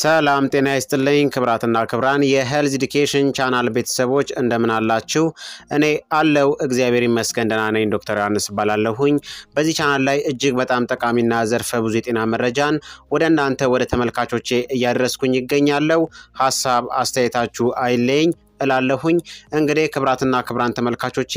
ሰላም ጤና ይስጥልኝ ክብራትና ክብራን የሄልዝ ኢዱኬሽን ቻናል ቤተሰቦች እንደምን አላችሁ? እኔ አለው እግዚአብሔር ይመስገን ደህና ነኝ። ዶክተር ዮሐንስ እባላለሁኝ። በዚህ ቻናል ላይ እጅግ በጣም ጠቃሚና ዘርፈ ብዙ የጤና መረጃን ወደ እናንተ ወደ ተመልካቾቼ እያደረስኩኝ ይገኛለሁ። ሀሳብ አስተያየታችሁ አይለኝ። እላለሁኝ። እንግዲህ ክብራትና ክብራን ተመልካቾቼ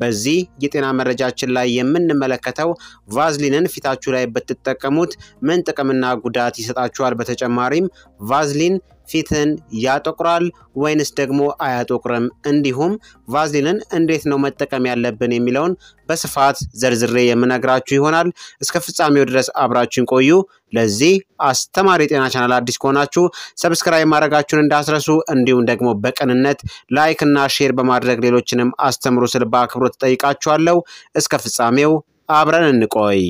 በዚህ የጤና መረጃችን ላይ የምንመለከተው ቫዝሊንን ፊታችሁ ላይ ብትጠቀሙት ምን ጥቅምና ጉዳት ይሰጣችኋል? በተጨማሪም ቫዝሊን ፊትን ያጠቁራል ወይንስ ደግሞ አያጠቁርም? እንዲሁም ቫዝሊንን እንዴት ነው መጠቀም ያለብን የሚለውን በስፋት ዘርዝሬ የምነግራችሁ ይሆናል። እስከ ፍጻሜው ድረስ አብራችን ቆዩ። ለዚህ አስተማሪ ጤና ቻናል አዲስ ከሆናችሁ ሰብስክራይብ ማድረጋችሁን እንዳስረሱ፣ እንዲሁም ደግሞ በቅንነት ላይክ እና ሼር በማድረግ ሌሎችንም አስተምሩ ስል በአክብሮት ጠይቃችኋለሁ። እስከ ፍጻሜው አብረን እንቆይ።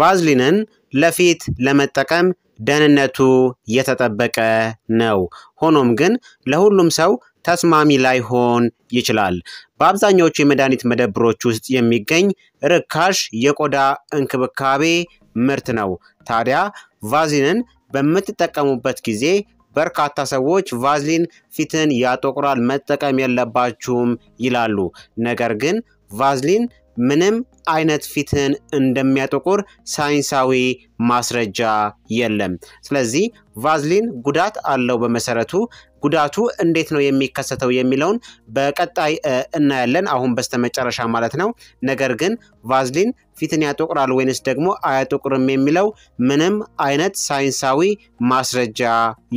ቫዝሊንን ለፊት ለመጠቀም ደህንነቱ የተጠበቀ ነው። ሆኖም ግን ለሁሉም ሰው ተስማሚ ላይሆን ይችላል። በአብዛኛዎቹ የመድኃኒት መደብሮች ውስጥ የሚገኝ ርካሽ የቆዳ እንክብካቤ ምርት ነው። ታዲያ ቫዝሊንን በምትጠቀሙበት ጊዜ በርካታ ሰዎች ቫዝሊን ፊትን ያጠቁራል፣ መጠቀም የለባችሁም ይላሉ። ነገር ግን ቫዝሊን ምንም አይነት ፊትን እንደሚያጠቁር ሳይንሳዊ ማስረጃ የለም። ስለዚህ ቫዝሊን ጉዳት አለው። በመሰረቱ ጉዳቱ እንዴት ነው የሚከሰተው የሚለውን በቀጣይ እናያለን። አሁን በስተመጨረሻ ማለት ነው። ነገር ግን ቫዝሊን ፊትን ያጠቁራል ወይንስ ደግሞ አያጠቁርም የሚለው ምንም አይነት ሳይንሳዊ ማስረጃ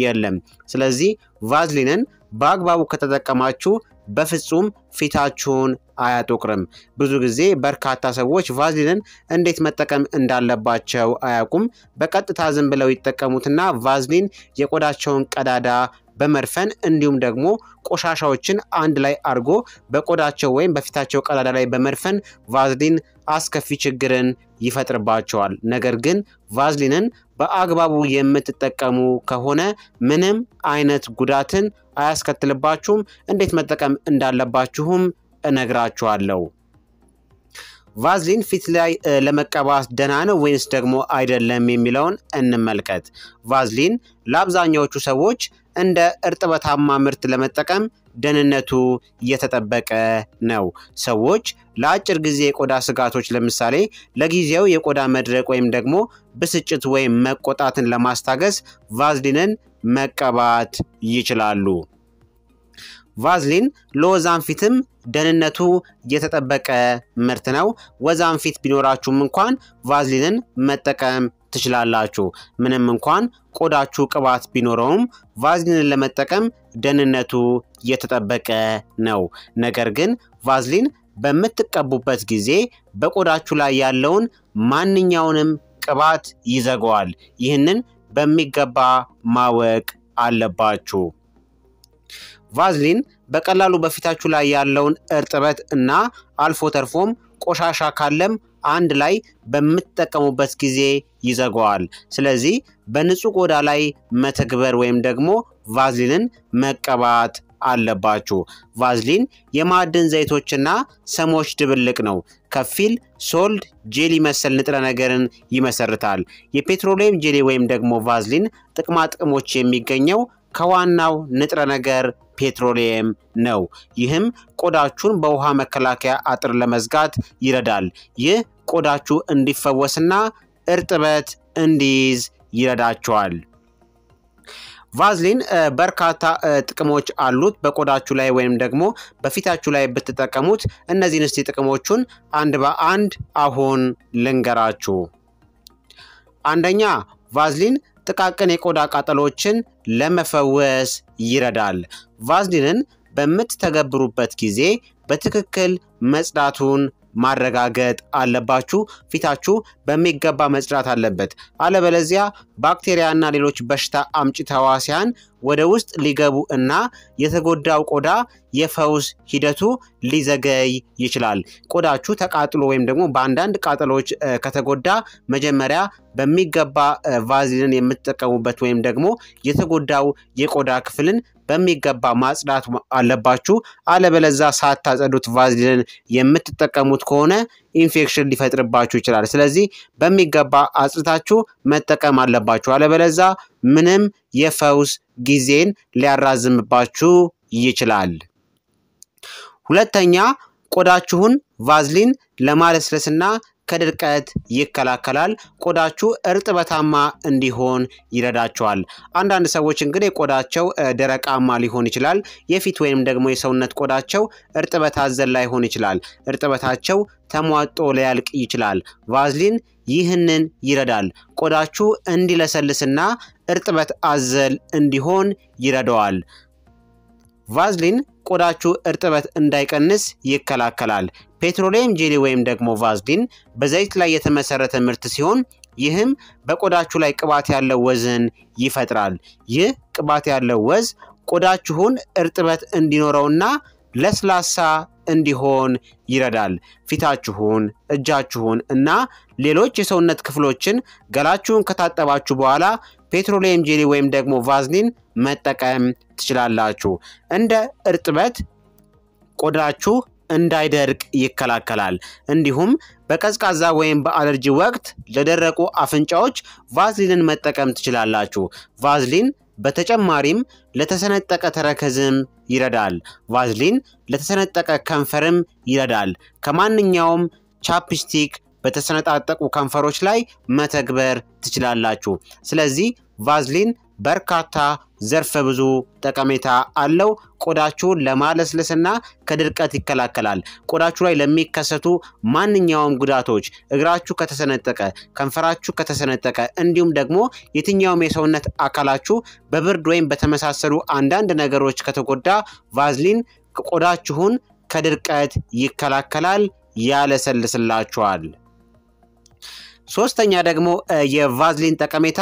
የለም። ስለዚህ ቫዝሊንን በአግባቡ ከተጠቀማችሁ በፍጹም ፊታችሁን አያጦቅርም። ብዙ ጊዜ በርካታ ሰዎች ቫዝሊንን እንዴት መጠቀም እንዳለባቸው አያውቁም። በቀጥታ ዝም ብለው ይጠቀሙትና ቫዝሊን የቆዳቸውን ቀዳዳ በመድፈን እንዲሁም ደግሞ ቆሻሻዎችን አንድ ላይ አድርጎ በቆዳቸው ወይም በፊታቸው ቀዳዳ ላይ በመድፈን ቫዝሊን አስከፊ ችግርን ይፈጥርባቸዋል። ነገር ግን ቫዝሊንን በአግባቡ የምትጠቀሙ ከሆነ ምንም አይነት ጉዳትን አያስከትልባችሁም። እንዴት መጠቀም እንዳለባችሁም እነግራችኋለሁ። ቫዝሊን ፊት ላይ ለመቀባት ደህና ነው ወይንስ ደግሞ አይደለም የሚለውን እንመልከት። ቫዝሊን ለአብዛኛዎቹ ሰዎች እንደ እርጥበታማ ምርት ለመጠቀም ደህንነቱ የተጠበቀ ነው። ሰዎች ለአጭር ጊዜ የቆዳ ስጋቶች ለምሳሌ ለጊዜው የቆዳ መድረቅ ወይም ደግሞ ብስጭት ወይም መቆጣትን ለማስታገስ ቫዝሊንን መቀባት ይችላሉ። ቫዝሊን ለወዛንፊትም ደህንነቱ የተጠበቀ ምርት ነው። ወዛንፊት ቢኖራችሁም እንኳን ቫዝሊንን መጠቀም ትችላላችሁ። ምንም እንኳን ቆዳችሁ ቅባት ቢኖረውም ቫዝሊንን ለመጠቀም ደህንነቱ የተጠበቀ ነው። ነገር ግን ቫዝሊን በምትቀቡበት ጊዜ በቆዳችሁ ላይ ያለውን ማንኛውንም ቅባት ይዘገዋል። ይህንን በሚገባ ማወቅ አለባችሁ። ቫዝሊን በቀላሉ በፊታችሁ ላይ ያለውን እርጥበት እና አልፎ ተርፎም ቆሻሻ ካለም አንድ ላይ በምትጠቀሙበት ጊዜ ይዘገዋል። ስለዚህ በንጹህ ቆዳ ላይ መተግበር ወይም ደግሞ ቫዝሊንን መቀባት አለባችሁ። ቫዝሊን የማዕድን ዘይቶችና ሰሞች ድብልቅ ነው። ከፊል ሶልድ ጄሊ መሰል ንጥረ ነገርን ይመሰርታል። የፔትሮሊየም ጄሊ ወይም ደግሞ ቫዝሊን ጥቅማ ጥቅሞች የሚገኘው ከዋናው ንጥረ ነገር ፔትሮሊየም ነው። ይህም ቆዳችሁን በውሃ መከላከያ አጥር ለመዝጋት ይረዳል። ይህ ቆዳችሁ እንዲፈወስና እርጥበት እንዲይዝ ይረዳቸዋል። ቫዝሊን በርካታ ጥቅሞች አሉት። በቆዳችሁ ላይ ወይም ደግሞ በፊታችሁ ላይ ብትጠቀሙት እነዚህን እስቲ ጥቅሞቹን አንድ በአንድ አሁን ልንገራችሁ። አንደኛ ቫዝሊን ጥቃቅን የቆዳ ቃጠሎችን ለመፈወስ ይረዳል። ቫዝሊንን በምትተገብሩበት ጊዜ በትክክል መጽዳቱን ማረጋገጥ አለባችሁ። ፊታችሁ በሚገባ መጽዳት አለበት። አለበለዚያ ባክቴሪያና ሌሎች በሽታ አምጪ ተዋሲያን ወደ ውስጥ ሊገቡ እና የተጎዳው ቆዳ የፈውስ ሂደቱ ሊዘገይ ይችላል። ቆዳችሁ ተቃጥሎ ወይም ደግሞ በአንዳንድ ቃጠሎች ከተጎዳ መጀመሪያ በሚገባ ቫዚልን የምትጠቀሙበት ወይም ደግሞ የተጎዳው የቆዳ ክፍልን በሚገባ ማጽዳት አለባችሁ። አለበለዛ ሳታጸዱት ቫዝሊንን የምትጠቀሙት ከሆነ ኢንፌክሽን ሊፈጥርባችሁ ይችላል። ስለዚህ በሚገባ አጽድታችሁ መጠቀም አለባችሁ። አለበለዛ ምንም የፈውስ ጊዜን ሊያራዝምባችሁ ይችላል። ሁለተኛ ቆዳችሁን ቫዝሊን ለማለስለስና ከድርቀት ይከላከላል። ቆዳችሁ እርጥበታማ እንዲሆን ይረዳቸዋል። አንዳንድ ሰዎች እንግዲህ ቆዳቸው ደረቃማ ሊሆን ይችላል። የፊት ወይም ደግሞ የሰውነት ቆዳቸው እርጥበት አዘል ላይሆን ይችላል። እርጥበታቸው ተሟጦ ሊያልቅ ይችላል። ቫዝሊን ይህንን ይረዳል። ቆዳችሁ እንዲለሰልስና እርጥበት አዘል እንዲሆን ይረዳዋል። ቫዝሊን ቆዳችሁ እርጥበት እንዳይቀንስ ይከላከላል። ፔትሮሊየም ጄሊ ወይም ደግሞ ቫዝሊን በዘይት ላይ የተመሰረተ ምርት ሲሆን ይህም በቆዳችሁ ላይ ቅባት ያለው ወዝን ይፈጥራል። ይህ ቅባት ያለው ወዝ ቆዳችሁን እርጥበት እንዲኖረውና ለስላሳ እንዲሆን ይረዳል። ፊታችሁን፣ እጃችሁን እና ሌሎች የሰውነት ክፍሎችን ገላችሁን ከታጠባችሁ በኋላ ፔትሮሌም ጄሊ ወይም ደግሞ ቫዝሊን መጠቀም ትችላላችሁ። እንደ እርጥበት ቆዳችሁ እንዳይደርቅ ይከላከላል። እንዲሁም በቀዝቃዛ ወይም በአለርጂ ወቅት ለደረቁ አፍንጫዎች ቫዝሊንን መጠቀም ትችላላችሁ። ቫዝሊን በተጨማሪም ለተሰነጠቀ ተረከዝም ይረዳል። ቫዝሊን ለተሰነጠቀ ከንፈርም ይረዳል። ከማንኛውም ቻፕስቲክ በተሰነጣጠቁ ከንፈሮች ላይ መተግበር ትችላላችሁ። ስለዚህ ቫዝሊን በርካታ ዘርፈ ብዙ ጠቀሜታ አለው። ቆዳችሁን ለማለስለስና ከድርቀት ይከላከላል። ቆዳችሁ ላይ ለሚከሰቱ ማንኛውም ጉዳቶች እግራችሁ ከተሰነጠቀ፣ ከንፈራችሁ ከተሰነጠቀ እንዲሁም ደግሞ የትኛውም የሰውነት አካላችሁ በብርድ ወይም በተመሳሰሉ አንዳንድ ነገሮች ከተጎዳ ቫዝሊን ቆዳችሁን ከድርቀት ይከላከላል፣ ያለሰልስላችኋል። ሶስተኛ ደግሞ የቫዝሊን ጠቀሜታ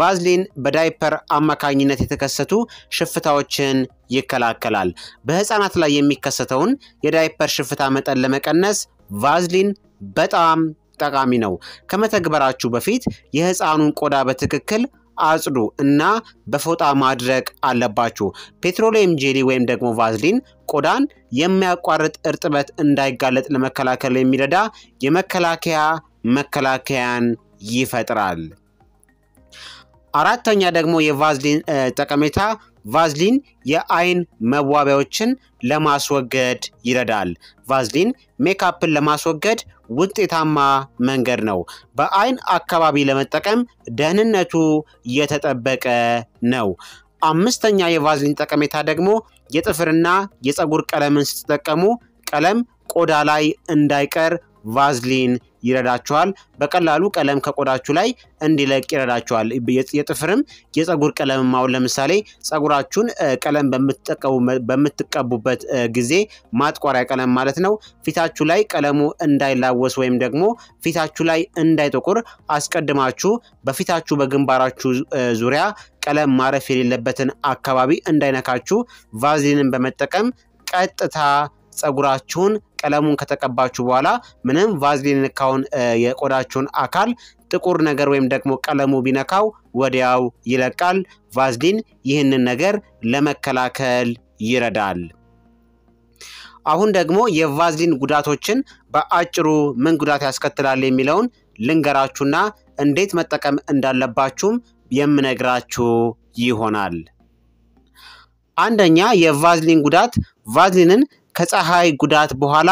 ቫዝሊን በዳይፐር አማካኝነት የተከሰቱ ሽፍታዎችን ይከላከላል። በህፃናት ላይ የሚከሰተውን የዳይፐር ሽፍታ መጠን ለመቀነስ ቫዝሊን በጣም ጠቃሚ ነው። ከመተግበራችሁ በፊት የህፃኑን ቆዳ በትክክል አጽዱ እና በፎጣ ማድረቅ አለባችሁ። ፔትሮሌም ጄሊ ወይም ደግሞ ቫዝሊን ቆዳን የሚያቋርጥ እርጥበት እንዳይጋለጥ ለመከላከል የሚረዳ የመከላከያ መከላከያን ይፈጥራል። አራተኛ ደግሞ የቫዝሊን ጠቀሜታ ቫዝሊን የአይን መዋቢያዎችን ለማስወገድ ይረዳል። ቫዝሊን ሜካፕን ለማስወገድ ውጤታማ መንገድ ነው። በአይን አካባቢ ለመጠቀም ደህንነቱ የተጠበቀ ነው። አምስተኛ የቫዝሊን ጠቀሜታ ደግሞ የጥፍርና የፀጉር ቀለምን ስትጠቀሙ ቀለም ቆዳ ላይ እንዳይቀር ቫዝሊን ይረዳችኋል። በቀላሉ ቀለም ከቆዳችሁ ላይ እንዲለቅ ይረዳችኋል። የጥፍርም የፀጉር ቀለም አሁን ለምሳሌ ፀጉራችሁን ቀለም በምትቀቡበት ጊዜ ማጥቆሪያ ቀለም ማለት ነው። ፊታችሁ ላይ ቀለሙ እንዳይላወስ ወይም ደግሞ ፊታችሁ ላይ እንዳይጠቁር አስቀድማችሁ በፊታችሁ በግንባራችሁ ዙሪያ ቀለም ማረፍ የሌለበትን አካባቢ እንዳይነካችሁ ቫዝሊንን በመጠቀም ቀጥታ ፀጉራችሁን ቀለሙን ከተቀባችሁ በኋላ ምንም ቫዝሊን የነካውን የቆዳችሁን አካል ጥቁር ነገር ወይም ደግሞ ቀለሙ ቢነካው ወዲያው ይለቃል። ቫዝሊን ይህንን ነገር ለመከላከል ይረዳል። አሁን ደግሞ የቫዝሊን ጉዳቶችን በአጭሩ ምን ጉዳት ያስከትላል የሚለውን ልንገራችሁና እንዴት መጠቀም እንዳለባችሁም የምነግራችሁ ይሆናል። አንደኛ የቫዝሊን ጉዳት ቫዝሊንን ከፀሐይ ጉዳት በኋላ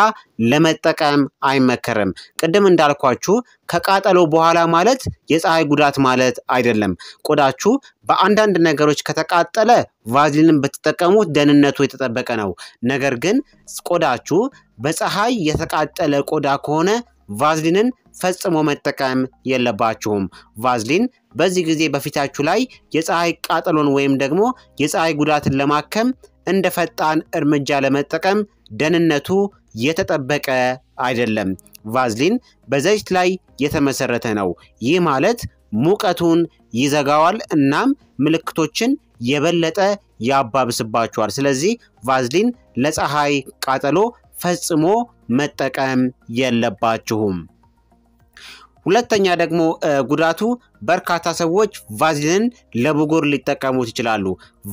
ለመጠቀም አይመከርም። ቅድም እንዳልኳችሁ ከቃጠሎ በኋላ ማለት የፀሐይ ጉዳት ማለት አይደለም። ቆዳችሁ በአንዳንድ ነገሮች ከተቃጠለ ቫዝሊንን ብትጠቀሙት ደህንነቱ የተጠበቀ ነው። ነገር ግን ቆዳችሁ በፀሐይ የተቃጠለ ቆዳ ከሆነ ቫዝሊንን ፈጽሞ መጠቀም የለባችሁም። ቫዝሊን በዚህ ጊዜ በፊታችሁ ላይ የፀሐይ ቃጠሎን ወይም ደግሞ የፀሐይ ጉዳትን ለማከም እንደ ፈጣን እርምጃ ለመጠቀም ደህንነቱ የተጠበቀ አይደለም። ቫዝሊን በዘይት ላይ የተመሰረተ ነው። ይህ ማለት ሙቀቱን ይዘጋዋል፣ እናም ምልክቶችን የበለጠ ያባብስባቸዋል። ስለዚህ ቫዝሊን ለፀሐይ ቃጠሎ ፈጽሞ መጠቀም የለባችሁም። ሁለተኛ ደግሞ ጉዳቱ በርካታ ሰዎች ቫዝሊንን ለብጉር ሊጠቀሙት ይችላሉ።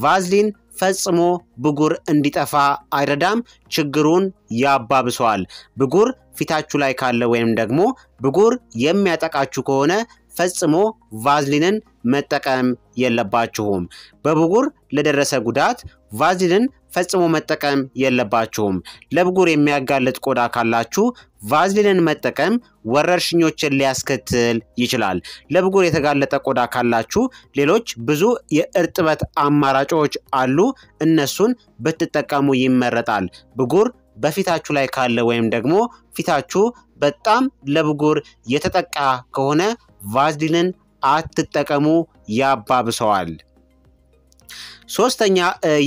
ቫዝሊን ፈጽሞ ብጉር እንዲጠፋ አይረዳም፣ ችግሩን ያባብሰዋል። ብጉር ፊታችሁ ላይ ካለ ወይም ደግሞ ብጉር የሚያጠቃችሁ ከሆነ ፈጽሞ ቫዝሊንን መጠቀም የለባችሁም። በብጉር ለደረሰ ጉዳት ቫዝሊንን ፈጽሞ መጠቀም የለባችሁም። ለብጉር የሚያጋልጥ ቆዳ ካላችሁ ቫዝሊንን መጠቀም ወረርሽኞችን ሊያስከትል ይችላል። ለብጉር የተጋለጠ ቆዳ ካላችሁ ሌሎች ብዙ የእርጥበት አማራጮች አሉ። እነሱን ብትጠቀሙ ይመረጣል። ብጉር በፊታችሁ ላይ ካለ ወይም ደግሞ ፊታችሁ በጣም ለብጉር የተጠቃ ከሆነ ቫዝሊንን አትጠቀሙ፣ ያባብሰዋል። ሶስተኛ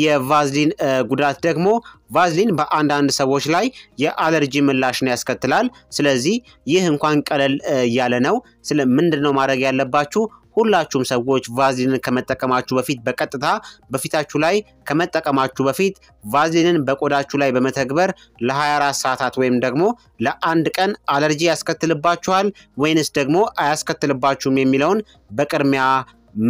የቫዝሊን ጉዳት ደግሞ ቫዝሊን በአንዳንድ ሰዎች ላይ የአለርጂ ምላሽን ያስከትላል። ስለዚህ ይህ እንኳን ቀለል ያለ ነው። ስለ ምንድን ነው ማድረግ ያለባችሁ? ሁላችሁም ሰዎች ቫዝሊንን ከመጠቀማችሁ በፊት በቀጥታ በፊታችሁ ላይ ከመጠቀማችሁ በፊት ቫዝሊንን በቆዳችሁ ላይ በመተግበር ለ24 ሰዓታት ወይም ደግሞ ለአንድ ቀን አለርጂ ያስከትልባችኋል ወይንስ ደግሞ አያስከትልባችሁም የሚለውን በቅድሚያ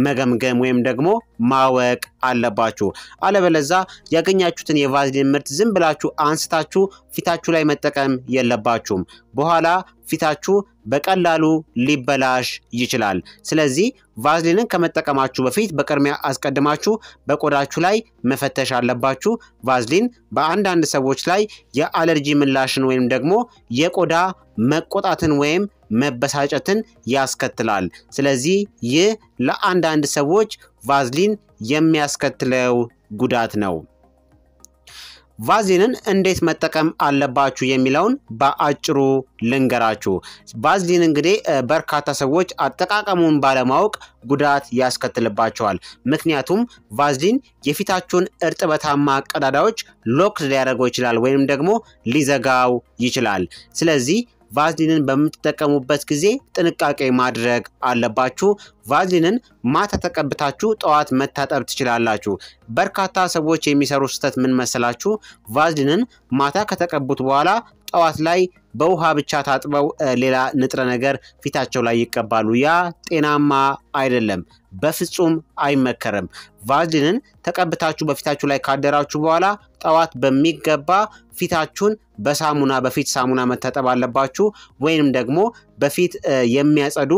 መገምገም ወይም ደግሞ ማወቅ አለባችሁ። አለበለዛ ያገኛችሁትን የቫዝሊን ምርት ዝም ብላችሁ አንስታችሁ ፊታችሁ ላይ መጠቀም የለባችሁም። በኋላ ፊታችሁ በቀላሉ ሊበላሽ ይችላል። ስለዚህ ቫዝሊንን ከመጠቀማችሁ በፊት በቅድሚያ አስቀድማችሁ በቆዳችሁ ላይ መፈተሽ አለባችሁ። ቫዝሊን በአንዳንድ ሰዎች ላይ የአለርጂ ምላሽን ወይም ደግሞ የቆዳ መቆጣትን ወይም መበሳጨትን ያስከትላል። ስለዚህ ይህ ለአንዳንድ ሰዎች ቫዝሊን የሚያስከትለው ጉዳት ነው። ቫዝሊንን እንዴት መጠቀም አለባችሁ የሚለውን በአጭሩ ልንገራችሁ። ቫዝሊን እንግዲህ በርካታ ሰዎች አጠቃቀሙን ባለማወቅ ጉዳት ያስከትልባቸዋል። ምክንያቱም ቫዝሊን የፊታችሁን እርጥበታማ ቀዳዳዎች ሎክ ሊያደርገው ይችላል ወይም ደግሞ ሊዘጋው ይችላል። ስለዚህ ቫዝሊንን በምትጠቀሙበት ጊዜ ጥንቃቄ ማድረግ አለባችሁ። ቫዝሊንን ማታ ተቀብታችሁ ጠዋት መታጠብ ትችላላችሁ። በርካታ ሰዎች የሚሰሩ ስህተት ምን መሰላችሁ? ቫዝሊንን ማታ ከተቀቡት በኋላ ጠዋት ላይ በውሃ ብቻ ታጥበው ሌላ ንጥረ ነገር ፊታቸው ላይ ይቀባሉ። ያ ጤናማ አይደለም። በፍጹም አይመከርም። ቫዝሊንን ተቀብታችሁ በፊታችሁ ላይ ካደራችሁ በኋላ ጠዋት በሚገባ ፊታችሁን በሳሙና በፊት ሳሙና መታጠብ አለባችሁ። ወይንም ደግሞ በፊት የሚያጸዱ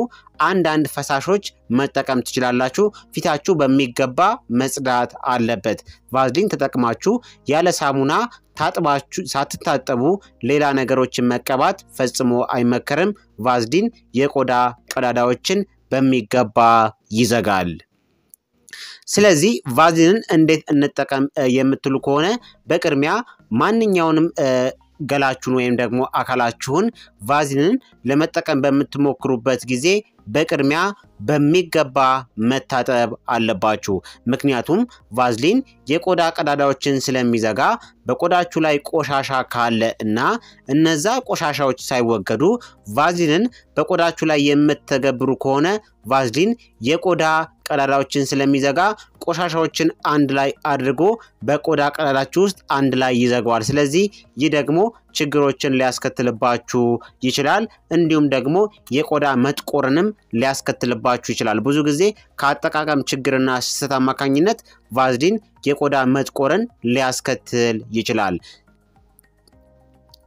አንዳንድ ፈሳሾች መጠቀም ትችላላችሁ። ፊታችሁ በሚገባ መጽዳት አለበት። ቫዝሊን ተጠቅማችሁ ያለ ሳሙና ታጥባችሁ ሳትታጠቡ ሌላ ነገሮችን መቀባት ፈጽሞ አይመከርም። ቫዝሊን የቆዳ ቀዳዳዎችን በሚገባ ይዘጋል። ስለዚህ ቫዝሊንን እንዴት እንጠቀም የምትሉ ከሆነ በቅድሚያ ማንኛውንም ገላችሁን ወይም ደግሞ አካላችሁን ቫዝሊንን ለመጠቀም በምትሞክሩበት ጊዜ በቅድሚያ በሚገባ መታጠብ አለባችሁ። ምክንያቱም ቫዝሊን የቆዳ ቀዳዳዎችን ስለሚዘጋ በቆዳችሁ ላይ ቆሻሻ ካለ እና እነዛ ቆሻሻዎች ሳይወገዱ ቫዝሊንን በቆዳችሁ ላይ የምትገብሩ ከሆነ ቫዝሊን የቆዳ ቀዳዳዎችን ስለሚዘጋ ቆሻሻዎችን አንድ ላይ አድርጎ በቆዳ ቀዳዳችሁ ውስጥ አንድ ላይ ይዘገዋል። ስለዚህ ይህ ደግሞ ችግሮችን ሊያስከትልባችሁ ይችላል። እንዲሁም ደግሞ የቆዳ መጥቆርንም ሊያስከትልባችሁ ይችላል። ብዙ ጊዜ ከአጠቃቀም ችግርና ስህተት አማካኝነት ቫዝሊን የቆዳ መጥቆርን ሊያስከትል ይችላል።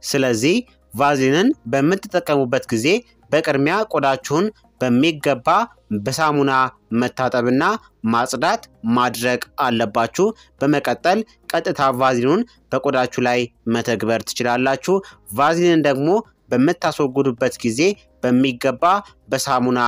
ስለዚህ ቫዝሊንን በምትጠቀሙበት ጊዜ በቅድሚያ ቆዳችሁን በሚገባ በሳሙና መታጠብና ማጽዳት ማድረግ አለባችሁ። በመቀጠል ቀጥታ ቫዝሊኑን በቆዳችሁ ላይ መተግበር ትችላላችሁ። ቫዝሊንን ደግሞ በምታስወግዱበት ጊዜ በሚገባ በሳሙና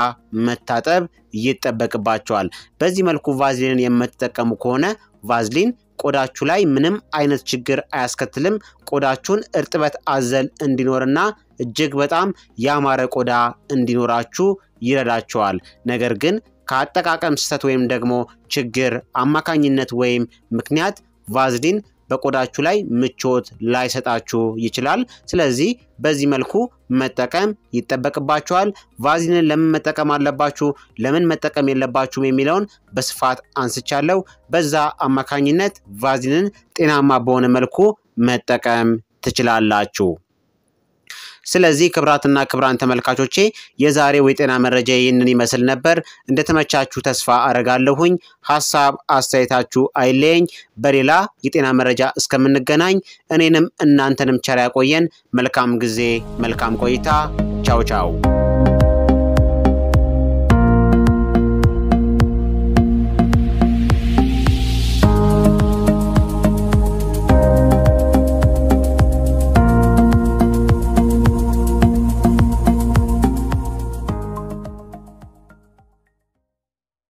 መታጠብ ይጠበቅባቸዋል። በዚህ መልኩ ቫዝሊንን የምትጠቀሙ ከሆነ ቫዝሊን ቆዳችሁ ላይ ምንም አይነት ችግር አያስከትልም። ቆዳችሁን እርጥበት አዘል እንዲኖርና እጅግ በጣም ያማረ ቆዳ እንዲኖራችሁ ይረዳቸዋል። ነገር ግን ከአጠቃቀም ስህተት ወይም ደግሞ ችግር አማካኝነት ወይም ምክንያት ቫዝሊን በቆዳችሁ ላይ ምቾት ላይሰጣችሁ ይችላል። ስለዚህ በዚህ መልኩ መጠቀም ይጠበቅባችኋል። ቫዚንን ለምን መጠቀም አለባችሁ፣ ለምን መጠቀም የለባችሁም የሚለውን በስፋት አንስቻለሁ። በዛ አማካኝነት ቫዚንን ጤናማ በሆነ መልኩ መጠቀም ትችላላችሁ። ስለዚህ ክብራትና ክብራን ተመልካቾቼ የዛሬው የጤና መረጃ ይህንን ይመስል ነበር። እንደተመቻችሁ ተስፋ አረጋለሁኝ። ሀሳብ አስተያየታችሁ አይለየኝ። በሌላ የጤና መረጃ እስከምንገናኝ እኔንም እናንተንም ቸር ያቆየን። መልካም ጊዜ፣ መልካም ቆይታ። ቻው ቻው።